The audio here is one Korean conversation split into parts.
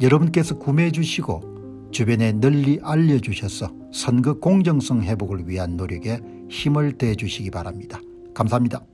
여러분께서 구매해 주시고 주변에 널리 알려주셔서 선거 공정성 회복을 위한 노력에 힘을 대 주시기 바랍니다. 감사합니다.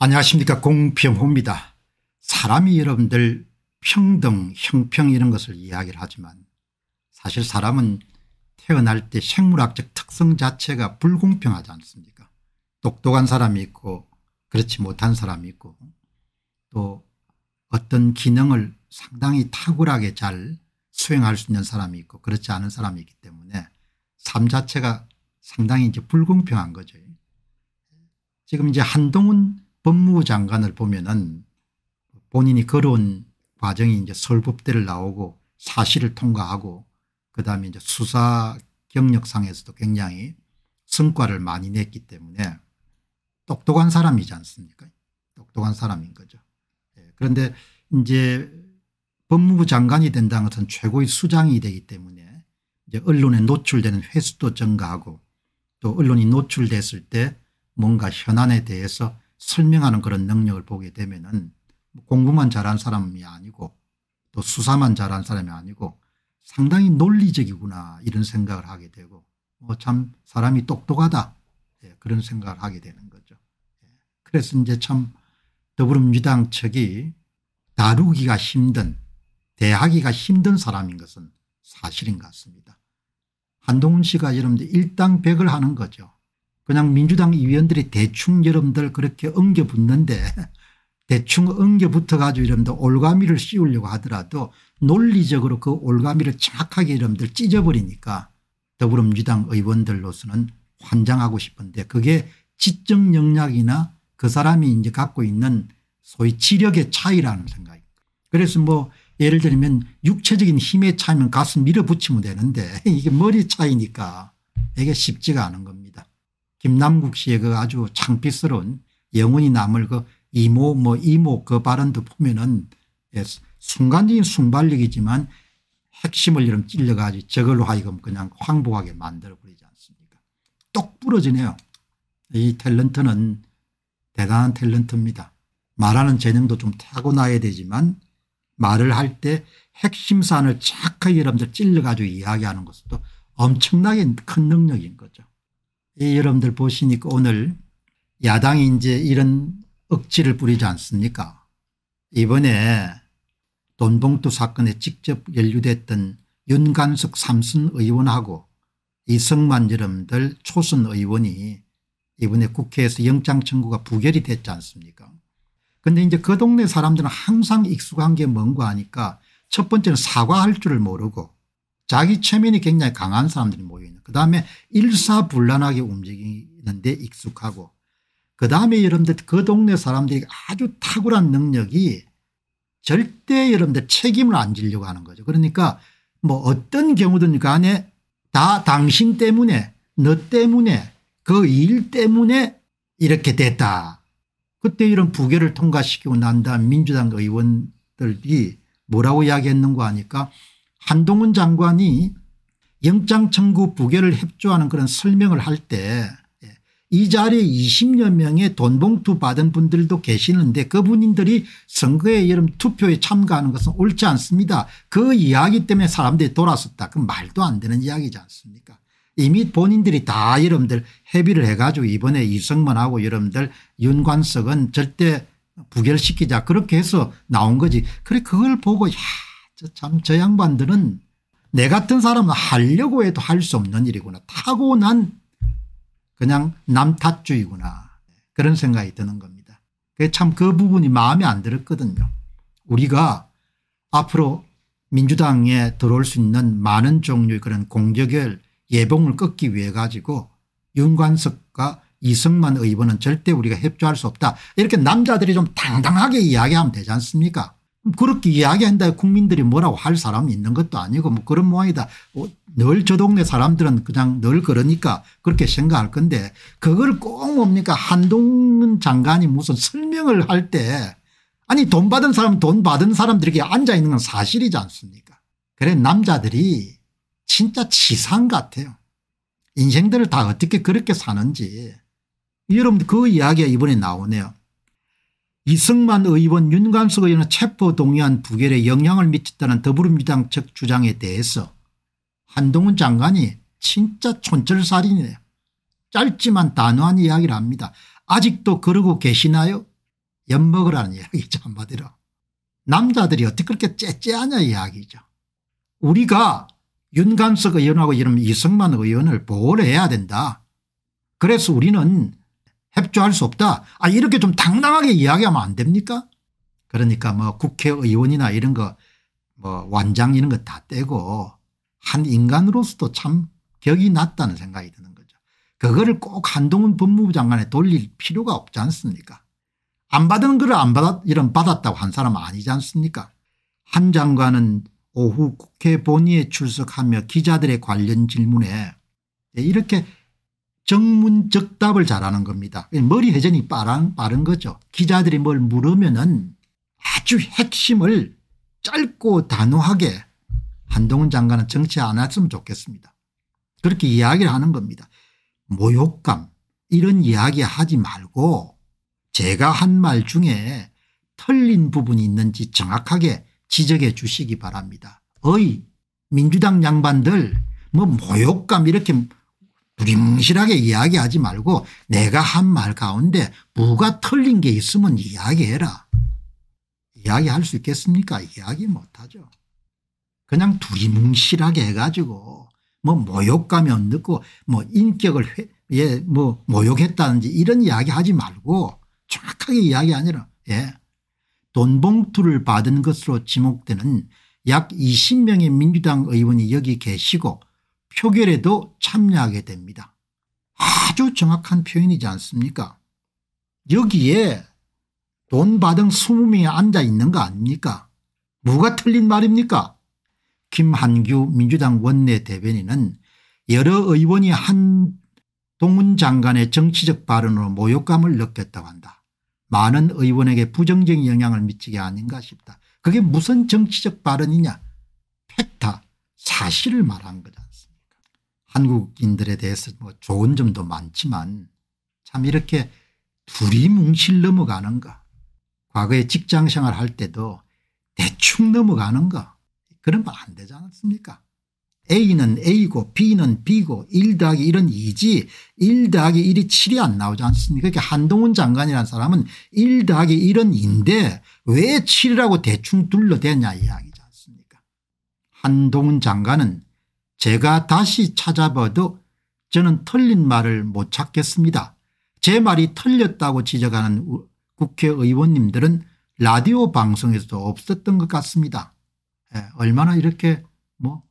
안녕하십니까 공병호입니다. 사람이 여러분들 평등 형평 이런 것을 이야기를 하지만 사실 사람은 태어날 때 생물학적 특성 자체가 불공평하지 않습니까 똑똑한 사람이 있고 그렇지 못한 사람이 있고 또 어떤 기능을 상당히 탁월하게 잘 수행할 수 있는 사람이 있고 그렇지 않은 사람이 있기 때문에 삶 자체가 상당히 이제 불공평한 거죠. 지금 이제 한동훈 법무부 장관을 보면은 본인이 걸어온 과정이 이제 서법대를 나오고 사실을 통과하고 그다음에 이제 수사 경력상에서도 굉장히 성과를 많이 냈기 때문에 똑똑한 사람이지 않습니까? 똑똑한 사람인 거죠. 예, 그런데 이제 법무부 장관이 된다는 것은 최고의 수장이 되기 때문에 이제 언론에 노출되는 횟수도 증가하고 또 언론이 노출됐을 때 뭔가 현안에 대해서 설명하는 그런 능력을 보게 되면 은 뭐 공부만 잘한 사람이 아니고 또 수사만 잘한 사람이 아니고 상당히 논리적이구나 이런 생각을 하게 되고 뭐참 사람이 똑똑하다 예, 그런 생각을 하게 되는 거죠. 예. 그래서 이제 참 더불어민주당 측이 다루기가 힘든 대하기가 힘든 사람인 것은 사실인 것 같습니다. 한동훈 씨가 여러분들 일당백을 하는 거죠. 그냥 민주당 의원들이 대충 여러분들 그렇게 엉겨붙는데 대충 엉겨붙어 가지고 여러분들 올가미를 씌우려고 하더라도 논리적으로 그 올가미를 정확하게 여러분들 찢어버리니까 더불어민주당 의원들로서는 환장하고 싶은데 그게 지적 영역이나 그 사람이 이제 갖고 있는 소위 지력의 차이라는 생각입 그래서 뭐 예를 들면 육체적인 힘에 차이면 가슴 밀어붙이면 되는데 이게 머리 차이니까 이게 쉽지가 않은 겁니다. 김남국 씨의 그 아주 창피스러운 영원히 남을 그 이모 뭐 이모 그 발언도 보면은 예, 순간적인 순발력이지만 핵심을 이름 찔러가지 저걸로 하여금 그냥 황복하게 만들어버리지 않습니까 똑 부러지네요. 이 탤런트는 대단한 탤런트입니다. 말하는 재능도 좀 타고나야 되지만 말을 할 때 핵심 사안을 착하게 여러분들 찔러가지고 이야기하는 것도 엄청나게 큰 능력인 거죠. 이 여러분들 보시니까 오늘 야당이 이제 이런 억지를 부리지 않습니까 이번에 돈봉투 사건에 직접 연루됐던 윤간석 삼선 의원하고 이승만 여러분들 초선 의원이 이번에 국회에서 영장 청구가 부결이 됐지 않습니까 근데 이제 그 동네 사람들은 항상 익숙한 게 뭔가 하니까 첫 번째는 사과할 줄을 모르고 자기 체면이 굉장히 강한 사람들이 모여있는 그 다음에 일사불란하게 움직이는데 익숙하고 그 다음에 여러분들 그 동네 사람들이 아주 탁월한 능력이 절대 여러분들 책임을 안 지려고 하는 거죠. 그러니까 뭐 어떤 경우든 간에 다 당신 때문에 너 때문에 그 일 때문에 이렇게 됐다. 그때 이런 부계를 통과시키고 난 다음 민주당 의원들이 뭐라고 이야기했는가 하니까 한동훈 장관이 영장 청구 부계를 협조하는 그런 설명을 할 때이 예, 자리에 20여 명의 돈 봉투 받은 분들도 계시는데 그분들이 선거에 여름 투표에 참가하는 것은 옳지 않습니다. 그 이야기 때문에 사람들이 돌아섰다그 말도 안 되는 이야기지 않습니까 이미 본인들이 다 여러분들 협의를 해가지고 이번에 이승만하고 여러분들 윤관석은 절대 부결시키자 그렇게 해서 나온 거지. 그래 그걸 보고 야참저 양반들은 내 같은 사람은 하려고 해도 할 수 없는 일이구나. 타고난 그냥 남탓주의구나. 그런 생각이 드는 겁니다. 참 그 부분이 마음에 안 들었거든요. 우리가 앞으로 민주당에 들어올 수 있는 많은 종류의 그런 공격을 예봉을 꺾기 위해 가지고 윤관석과 이승만 의원은 절대 우리가 협조할 수 없다. 이렇게 남자들이 좀 당당하게 이야기하면 되지 않습니까 그렇게 이야기한다 국민들이 뭐라고 할 사람이 있는 것도 아니고 뭐 그런 모양이다. 어, 늘저 동네 사람들은 그냥 늘 그러니까 그렇게 생각할 건데 그걸 꼭 뭡니까 한동훈 장관이 무슨 설명을 할 때 아니 돈 받은 사람 돈 받은 사람들에게 앉아 있는 건 사실이지 않습니까 그래 남자들이 진짜 치상 같아요. 인생들을 다 어떻게 그렇게 사는지. 여러분 그 이야기가 이번에 나오네요. 이승만 의원 윤관석 의원은 체포동의안 부결에 영향을 미쳤다는 더불어민주당 측 주장에 대해서 한동훈 장관이 진짜 촌철살인이네요. 짧지만 단호한 이야기를 합니다. 아직도 그러고 계시나요? 엿먹으라는 이야기죠 한마디로. 남자들이 어떻게 그렇게 째째하냐 이야기죠. 우리가 윤관석 의원하고 이런 이승만 의원을 보호를 해야 된다. 그래서 우리는 협조할 수 없다. 아 이렇게 좀 당당하게 이야기하면 안 됩니까? 그러니까 뭐 국회의원이나 이런 거뭐 완장 이런 거 다 떼고 한 인간으로서도 참 격이 낮다는 생각이 드는 거죠. 그거를 꼭 한동훈 법무부 장관에 돌릴 필요가 없지 않습니까? 안 받은 거안 받았 이런 받았다고 한사람 아니지 않습니까? 한 장관은 오후 국회 본의에 출석하며 기자들의 관련 질문에 예, 이렇게 정문적답을 잘하는 겁니다. 예, 머리 회전이 빠른, 빠른 거죠. 기자들이 뭘 물으면 은 아주 핵심을 짧고 단호하게 한동훈 장관은 정치 안 했으면 좋겠습니다. 그렇게 이야기를 하는 겁니다. 모욕감 이런 이야기 하지 말고 제가 한 말 중에 틀린 부분이 있는지 정확하게 지적해 주시기 바랍니다. 어이 민주당 양반들 뭐 모욕감 이렇게 부림실하게 이야기하지 말고 내가 한 말 가운데 뭐가 틀린 게 있으면 이야기해라. 이야기할 수 있겠습니까? 이야기 못하죠. 그냥 두리뭉실하게 해가지고 뭐 모욕감이 안고뭐 인격을 예, 뭐 모욕했다든지 이런 이야기 하지 말고 정확하게 이야기 아니라 예, 돈봉투를 받은 것으로 지목되는 약 20명의 민주당 의원이 여기 계시고 표결에도 참여하게 됩니다. 아주 정확한 표현이지 않습니까 여기에 돈 받은 20명이 앉아 있는 거 아닙니까 뭐가 틀린 말입니까 김한규 민주당 원내대변인은 여러 의원이 한 동훈 장관의 정치적 발언으로 모욕감을 느꼈다고 한다. 많은 의원에게 부정적인 영향을 미치게 아닌가 싶다. 그게 무슨 정치적 발언이냐 팩타 사실을 말한 거지 않습니까 한국인들에 대해서 뭐 좋은 점도 많지만 참 이렇게 둘이 뭉실 넘어가는가 과거에 직장생활 할 때도 대충 넘어가는가 그런 말안 되지 않습니까 A는 A고 B는 B고 1 더하기 1은 2지 1 더하기 1이 7이 안 나오지 않습니까 그러니까 한동훈 장관이라는 사람은 1 더하기 1은 2인데 왜 7이라고 대충 둘러대냐 이야기지 않습니까 한동훈 장관은 제가 다시 찾아봐도 저는 틀린 말을 못 찾겠습니다. 제 말이 틀렸다고 지적하는 국회의원님들은 라디오 방송에서도 없었던 것 같습니다. 예, 얼마나 이렇게 뭐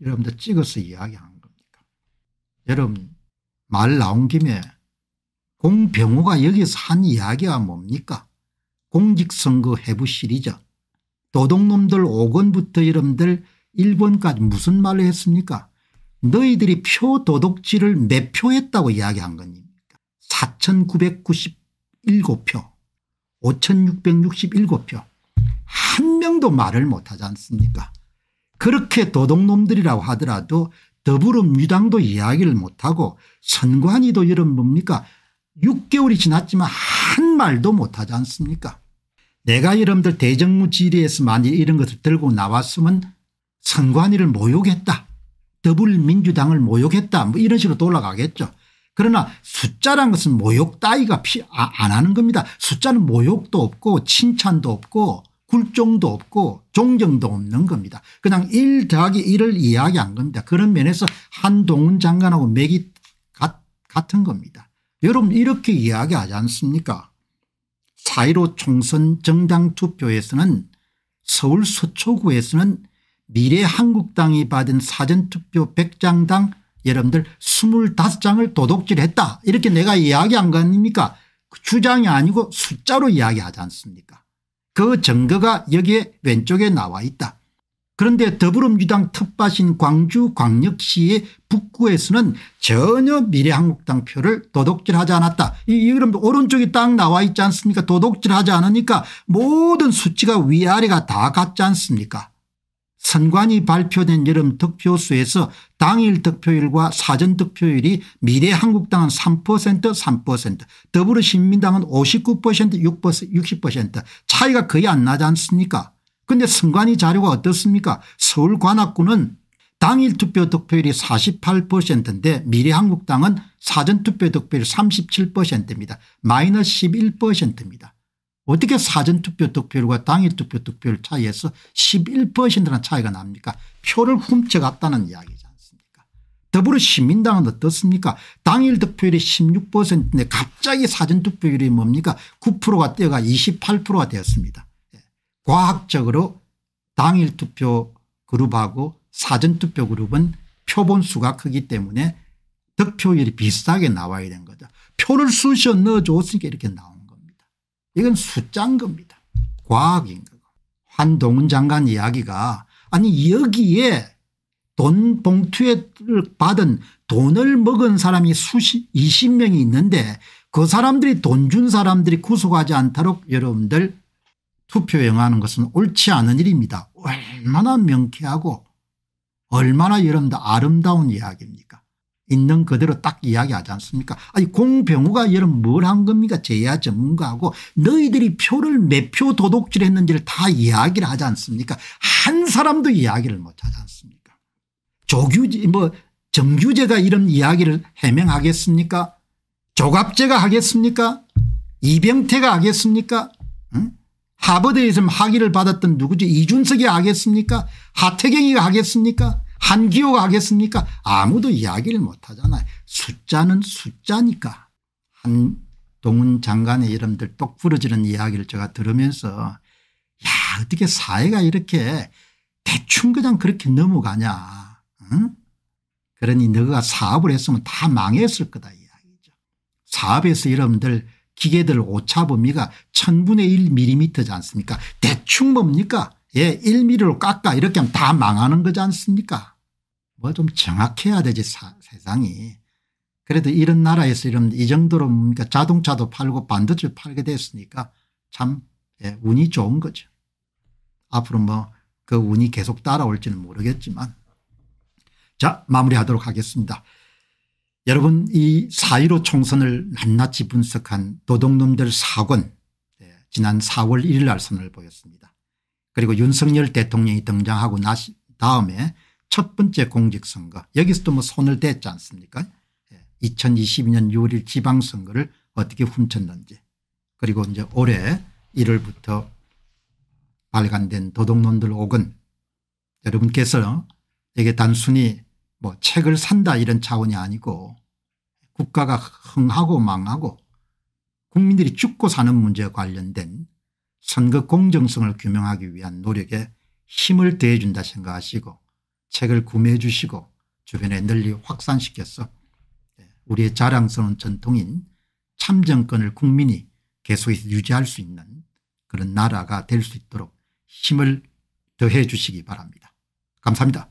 여러분들 찍어서 이야기하는 겁니까? 여러분 말 나온 김에 공병호가 여기서 한 이야기가 뭡니까? 공직선거 해부 시리즈 도둑놈들 5권부터 여러분들 1권까지 무슨 말을 했습니까? 너희들이 표 도둑질을 몇표 했다고 이야기한 겁니까? 4,997표 5,667표 한 명도 말을 못하지 않습니까? 그렇게 도둑놈들이라고 하더라도 더불어민주당도 이야기를 못하고 선관위도 이런 뭡니까 6개월이 지났지만 한 말도 못하지 않습니까 내가 여러분들 대정무 질의에서 만약 이런 것을 들고 나왔으면 선관위를 모욕했다 더불민주당을 모욕했다 뭐 이런 식으로 돌아가겠죠 그러나 숫자란 것은 모욕 따위가 피, 아, 안 하는 겁니다 숫자는 모욕도 없고 칭찬도 없고 굴종도 없고 종정도 없는 겁니다. 그냥 1 더하기 1을 이야기한 겁니다. 그런 면에서 한동훈 장관하고 맥이 같은 겁니다. 여러분 이렇게 이야기하지 않습니까 사1 5 총선 정당 투표에서는 서울 서초구에서는 미래한국당이 받은 사전투표 100장당 여러분들 25장을 도둑질했다 이렇게 내가 이야기한 거 아닙니까 그 주장이 아니고 숫자로 이야기하지 않습니까 그 증거가 여기에 왼쪽에 나와 있다. 그런데 더불어민주당 텃밭인 광주광역시의 북구에서는 전혀 미래한국당 표를 도둑질하지 않았다. 이, 그럼 오른쪽이 딱 나와 있지 않습니까 도둑질하지 않으니까 모든 수치가 위아래가 다 같지 않습니까 선관위 발표된 여름 득표수에서 당일 득표율과 사전 득표율이 미래한국당은 3% 3%더불어신민당은59% 60% 차이가 거의 안 나지 않습니까 그런데 선관위 자료가 어떻습니까 서울 관악구는 당일 투표 득표율이 48%인데 미래한국당은 사전 투표 득표율 37%입니다. 마이너스 11%입니다. 어떻게 사전투표 득표율과 당일투표 득표율 차이에서 1 1나 차이가 납니까 표를 훔쳐갔다는 이야기지 않습니까 더불어 시민당은 어떻습니까 당일 득표율이 16%인데 갑자기 사전투표율이 뭡니까 9%가 뛰어가 28%가 되었습니다 예. 과학적으로 당일 투표 그룹하고 사전투표 그룹은 표본수가 크기 때문에 득표율이 비슷하게 나와야 된 거죠. 표를 수시 넣어줬으니까 이렇게 나온 이건 숫자인 겁니다. 과학인 거고. 한동훈 장관 이야기가 아니 여기에 돈 봉투를 받은 돈을 먹은 사람이 수십 20명이 있는데 그 사람들이 돈 준 사람들이 구속하지 않도록 여러분들 투표행하는 것은 옳지 않은 일입니다. 얼마나 명쾌하고 얼마나 여러분들 아름다운 이야기입니까 있는 그대로 딱 이야기하지 않습니까 아니 공병우가 여러분 뭘 한 겁니까 재야 전문가하고 너희들이 표를 몇 표 도둑질했는지를 다 이야기를 하지 않습니까 한 사람도 이야기를 못하지 않습니까 조규지 뭐 정규제가 이런 이야기를 해명하겠습니까 조갑제가 하겠습니까 이병태가 하겠습니까 응? 하버드에서 학위를 받았던 누구지 이준석이 하겠습니까 하태경이가 하겠습니까 한기호가 하겠습니까 아무도 이야기를 못하잖아요. 숫자는 숫자니까. 한동훈 장관의 이름들 똑 부러지는 이야기를 제가 들으면서 야 어떻게 사회가 이렇게 대충 그냥 그렇게 넘어가냐. 응? 그러니 너가 사업을 했으면 다 망했을 거다 이야기죠. 사업에서 여러분들 기계들 오차 범위가 1000분의 1 m m 지 않습니까 대충 뭡니까 예, 1mm로 깎아 이렇게 하면 다 망하는 거지 않습니까 뭐좀 정확해야 되지 사, 세상이. 그래도 이런 나라에서 이런 이 정도로 뭡니까 자동차도 팔고 반도체 팔게 됐으니까 참 예, 운이 좋은 거죠. 앞으로 뭐 그 운이 계속 따라올지는 모르겠지만 자 마무리하도록 하겠습니다. 여러분 이 4.15 총선을 낱낱이 분석한 도둑놈들 사권 예, 지난 4월 1일 날 선을 보였습니다. 그리고 윤석열 대통령이 등장하고 나 다음에 첫 번째 공직선거 여기서도 뭐 손을 댔지 않습니까 2022년 6월 1 지방선거를 어떻게 훔쳤는지 그리고 이제 올해 1월부터 발간된 도덕론들 옥은 여러분께서 이게 단순히 뭐 책을 산다 이런 차원이 아니고 국가가 흥하고 망하고 국민들이 죽고 사는 문제와 관련된 선거 공정성을 규명하기 위한 노력에 힘을 대해준다 생각하시고 책을 구매해 주시고 주변에 널리 확산시켜서 예, 우리의 자랑스러운 전통인 참정권을 국민이 계속해서 유지할 수 있는 그런 나라가 될 수 있도록 힘을 더해 주시기 바랍니다. 감사합니다.